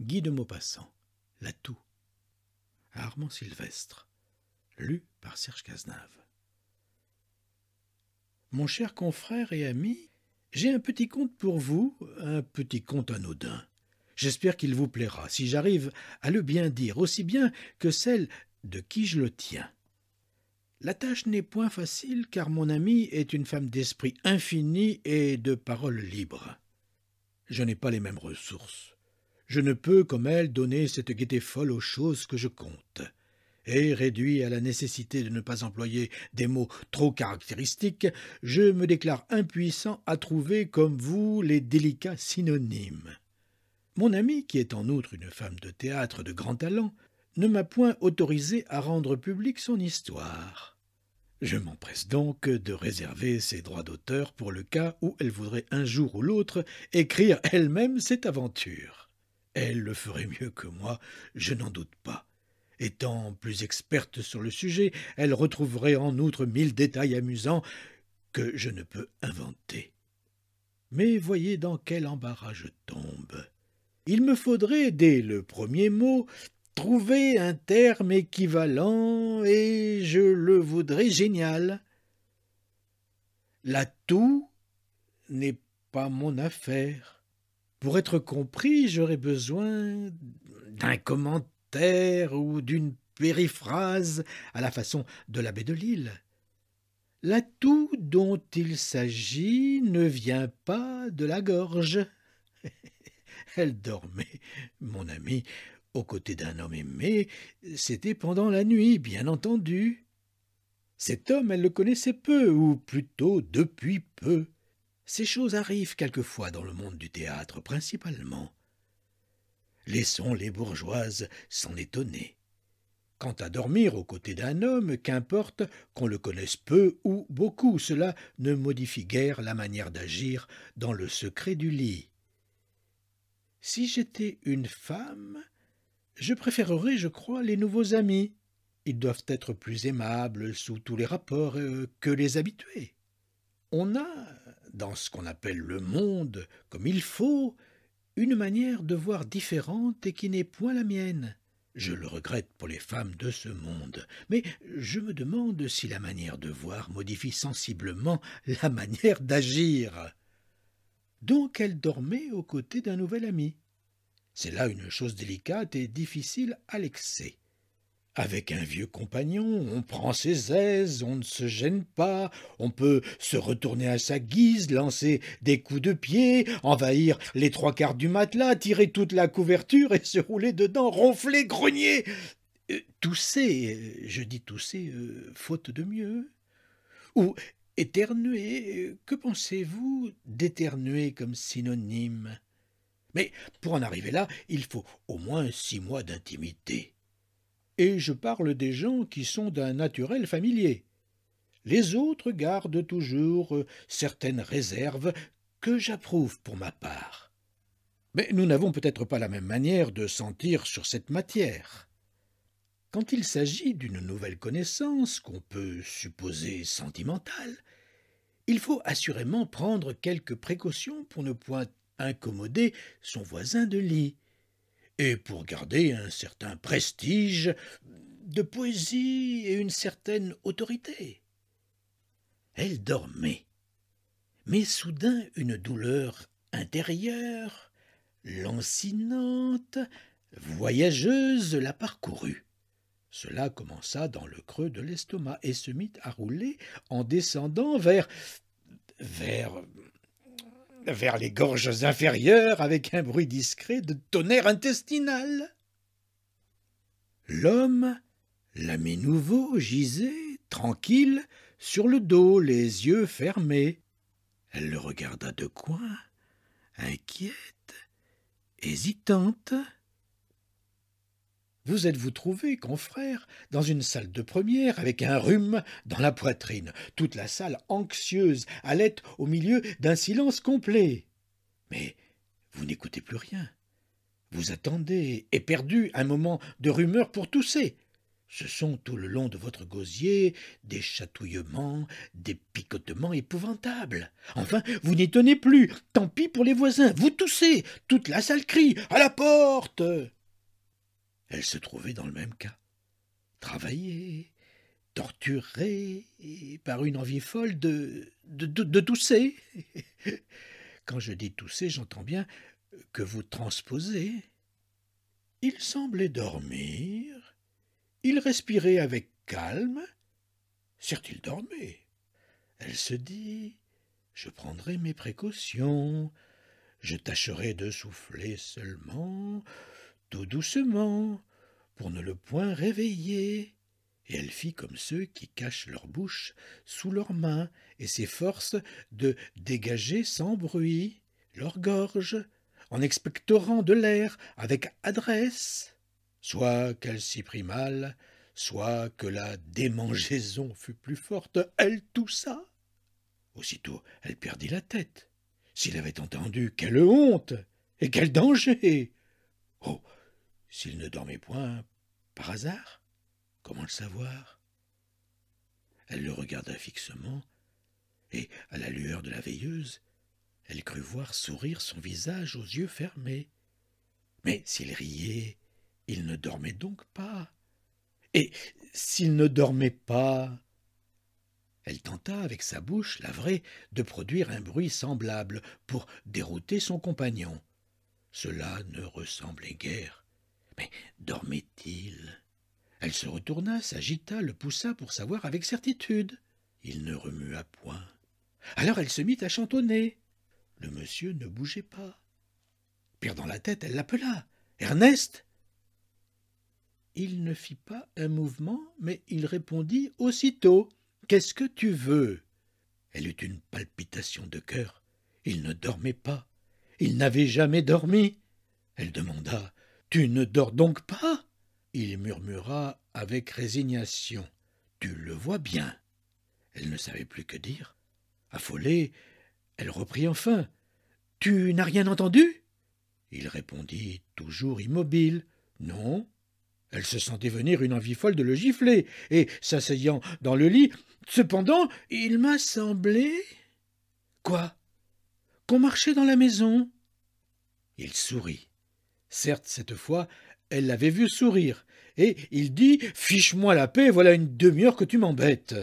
Guy de Maupassant, La Armand Sylvestre, lu par Serge Cazenave. Mon cher confrère et ami, j'ai un petit conte pour vous, un petit conte anodin. J'espère qu'il vous plaira, si j'arrive à le bien dire, aussi bien que celle de qui je le tiens. La tâche n'est point facile, car mon amie est une femme d'esprit infini et de parole libre. Je n'ai pas les mêmes ressources je ne peux, comme elle, donner cette gaieté folle aux choses que je compte. Et, réduit à la nécessité de ne pas employer des mots trop caractéristiques, je me déclare impuissant à trouver, comme vous, les délicats synonymes. Mon amie, qui est en outre une femme de théâtre de grand talent, ne m'a point autorisé à rendre publique son histoire. Je m'empresse donc de réserver ses droits d'auteur pour le cas où elle voudrait un jour ou l'autre écrire elle-même cette aventure. Elle le ferait mieux que moi, je n'en doute pas. Étant plus experte sur le sujet, elle retrouverait en outre mille détails amusants que je ne peux inventer. Mais voyez dans quel embarras je tombe. Il me faudrait, dès le premier mot, trouver un terme équivalent, et je le voudrais génial. La L'atout n'est pas mon affaire. Pour être compris, j'aurais besoin d'un commentaire ou d'une périphrase à la façon de l'abbé de Lille. L'atout dont il s'agit ne vient pas de la gorge. Elle dormait, mon ami, aux côtés d'un homme aimé, c'était pendant la nuit, bien entendu. Cet homme, elle le connaissait peu, ou plutôt depuis peu. Ces choses arrivent quelquefois dans le monde du théâtre principalement. Laissons les bourgeoises s'en étonner. Quant à dormir aux côtés d'un homme, qu'importe qu'on le connaisse peu ou beaucoup, cela ne modifie guère la manière d'agir dans le secret du lit. Si j'étais une femme, je préférerais, je crois, les nouveaux amis. Ils doivent être plus aimables sous tous les rapports euh, que les habitués. On a dans ce qu'on appelle le monde, comme il faut, une manière de voir différente et qui n'est point la mienne. Je le regrette pour les femmes de ce monde, mais je me demande si la manière de voir modifie sensiblement la manière d'agir. Donc elle dormait aux côtés d'un nouvel ami. C'est là une chose délicate et difficile à l'excès. Avec un vieux compagnon, on prend ses aises, on ne se gêne pas, on peut se retourner à sa guise, lancer des coups de pied, envahir les trois quarts du matelas, tirer toute la couverture et se rouler dedans, ronfler, grogner. Euh, tousser, euh, je dis tousser, euh, faute de mieux. Ou éternuer, que pensez-vous d'éternuer comme synonyme Mais pour en arriver là, il faut au moins six mois d'intimité et je parle des gens qui sont d'un naturel familier. Les autres gardent toujours euh, certaines réserves que j'approuve pour ma part. Mais nous n'avons peut-être pas la même manière de sentir sur cette matière. Quand il s'agit d'une nouvelle connaissance qu'on peut supposer sentimentale, il faut assurément prendre quelques précautions pour ne point incommoder son voisin de lit et pour garder un certain prestige de poésie et une certaine autorité. Elle dormait, mais soudain une douleur intérieure, lancinante, voyageuse la parcourut. Cela commença dans le creux de l'estomac et se mit à rouler en descendant vers vers vers les gorges inférieures avec un bruit discret de tonnerre intestinal. L'homme, l'ami nouveau, gisait, tranquille, sur le dos, les yeux fermés. Elle le regarda de coin, inquiète, hésitante. Vous êtes-vous trouvé, confrère, dans une salle de première avec un rhume dans la poitrine, toute la salle anxieuse, allait au milieu d'un silence complet Mais vous n'écoutez plus rien. Vous attendez, éperdu, un moment de rumeur pour tousser. Ce sont tout le long de votre gosier des chatouillements, des picotements épouvantables. Enfin, vous n'y tenez plus. Tant pis pour les voisins. Vous toussez. Toute la salle crie. À la porte elle se trouvait dans le même cas. Travaillée, torturée par une envie folle de, de, tousser. Quand je dis tousser, j'entends bien que vous transposez. Il semblait dormir. Il respirait avec calme. Certes, il dormait. Elle se dit Je prendrai mes précautions. Je tâcherai de souffler seulement tout doucement, pour ne le point réveiller. Et elle fit comme ceux qui cachent leur bouche sous leurs mains et s'efforcent de dégager sans bruit leur gorge, en expectorant de l'air avec adresse, soit qu'elle s'y prit mal, soit que la démangeaison fut plus forte, elle toussa. Aussitôt, elle perdit la tête. S'il avait entendu, quelle honte et quel danger Oh s'il ne dormait point, par hasard Comment le savoir Elle le regarda fixement, et, à la lueur de la veilleuse, elle crut voir sourire son visage aux yeux fermés. Mais s'il riait, il ne dormait donc pas. Et s'il ne dormait pas Elle tenta avec sa bouche, la vraie, de produire un bruit semblable pour dérouter son compagnon. Cela ne ressemblait guère mais dormait-il Elle se retourna, s'agita, le poussa pour savoir avec certitude. Il ne remua point. Alors elle se mit à chantonner. Le monsieur ne bougeait pas. dans la tête, elle l'appela. Ernest Il ne fit pas un mouvement, mais il répondit aussitôt. Qu'est-ce que tu veux Elle eut une palpitation de cœur. Il ne dormait pas. Il n'avait jamais dormi. Elle demanda tu ne dors donc pas Il murmura avec résignation. Tu le vois bien. Elle ne savait plus que dire. Affolée, elle reprit enfin. Tu n'as rien entendu Il répondit, toujours immobile. Non. Elle se sentait venir une envie folle de le gifler, et, s'asseyant dans le lit, cependant, il m'a semblé. Quoi Qu'on marchait dans la maison. Il sourit. Certes, cette fois, elle l'avait vu sourire, et il dit Fiche-moi la paix, voilà une demi-heure que tu m'embêtes.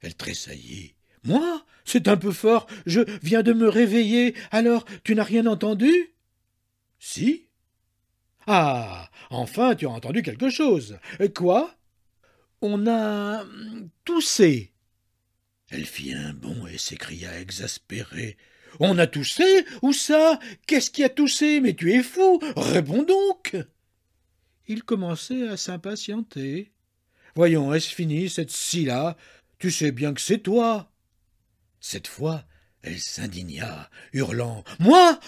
Elle tressaillit. Moi C'est un peu fort, je viens de me réveiller, alors tu n'as rien entendu Si. Ah Enfin, tu as entendu quelque chose. Quoi On a. Hum, toussé. Elle fit un bond et s'écria exaspérée. On a toussé Où ça Qu'est-ce qui a toussé Mais tu es fou Réponds donc Il commençait à s'impatienter. Voyons, est-ce fini cette scie-là Tu sais bien que c'est toi Cette fois, elle s'indigna, hurlant Moi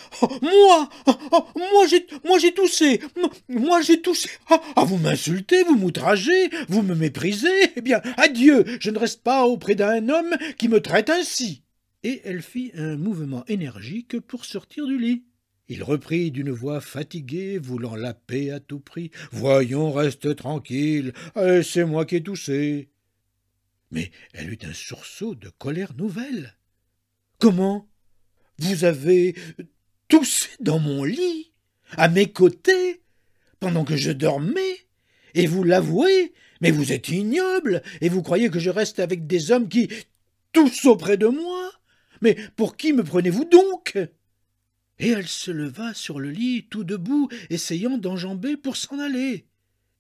Moi Moi j'ai moi j'ai toussé Moi, j'ai toussé ah, Vous m'insultez, vous m'outragez, vous me méprisez Eh bien, adieu Je ne reste pas auprès d'un homme qui me traite ainsi et elle fit un mouvement énergique pour sortir du lit. Il reprit d'une voix fatiguée, voulant la paix à tout prix. Voyons, reste tranquille, euh, c'est moi qui ai toussé. Mais elle eut un sursaut de colère nouvelle. Comment Vous avez toussé dans mon lit, à mes côtés, pendant que je dormais et vous l'avouez, mais vous êtes ignoble, et vous croyez que je reste avec des hommes qui, tous auprès de moi mais pour qui me prenez-vous donc Et elle se leva sur le lit, tout debout, essayant d'enjamber pour s'en aller.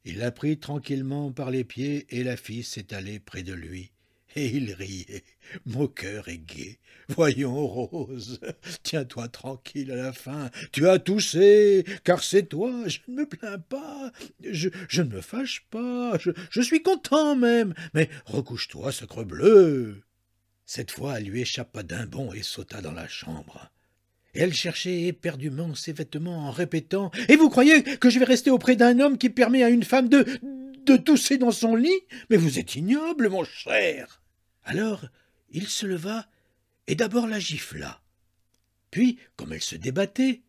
Il la prit tranquillement par les pieds et la fit s'étaler près de lui. Et il riait, moqueur et gai. Voyons, Rose, tiens-toi tranquille à la fin. Tu as toussé, car c'est toi. Je ne me plains pas, je, ne me fâche pas, je, suis content même. Mais recouche-toi, sacre bleu. Cette fois, elle lui échappa d'un bond et sauta dans la chambre. Elle cherchait éperdument ses vêtements en répétant « Et vous croyez que je vais rester auprès d'un homme qui permet à une femme de... de tousser dans son lit Mais vous êtes ignoble, mon cher !» Alors, il se leva et d'abord la gifla. Puis, comme elle se débattait,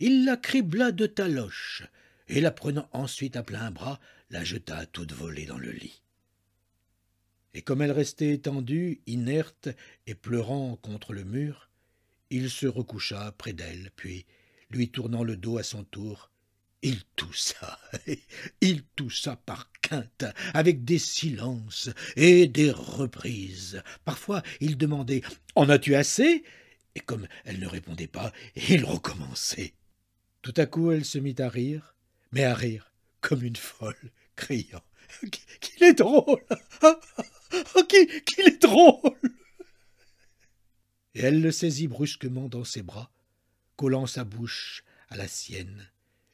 il la cribla de taloche et la prenant ensuite à plein bras, la jeta à toute volée dans le lit et comme elle restait étendue, inerte et pleurant contre le mur, il se recoucha près d'elle, puis, lui tournant le dos à son tour, il toussa, il toussa par quinte, avec des silences et des reprises. Parfois, il demandait En as-tu assez Et comme elle ne répondait pas, il recommençait. Tout à coup, elle se mit à rire, mais à rire comme une folle, criant Qu'il est drôle « Ok, qu'il est drôle Et elle le saisit brusquement dans ses bras, collant sa bouche à la sienne,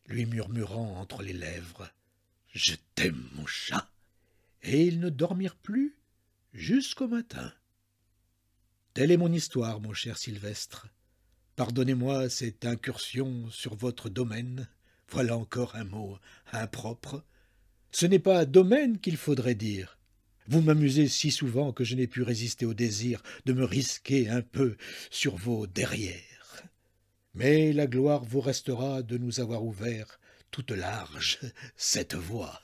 lui murmurant entre les lèvres Je t'aime, mon chat Et ils ne dormirent plus jusqu'au matin. Telle est mon histoire, mon cher Sylvestre. Pardonnez-moi cette incursion sur votre domaine. Voilà encore un mot impropre. Ce n'est pas domaine qu'il faudrait dire, vous m'amusez si souvent que je n'ai pu résister au désir de me risquer un peu sur vos derrières. Mais la gloire vous restera de nous avoir ouvert toute large cette voie.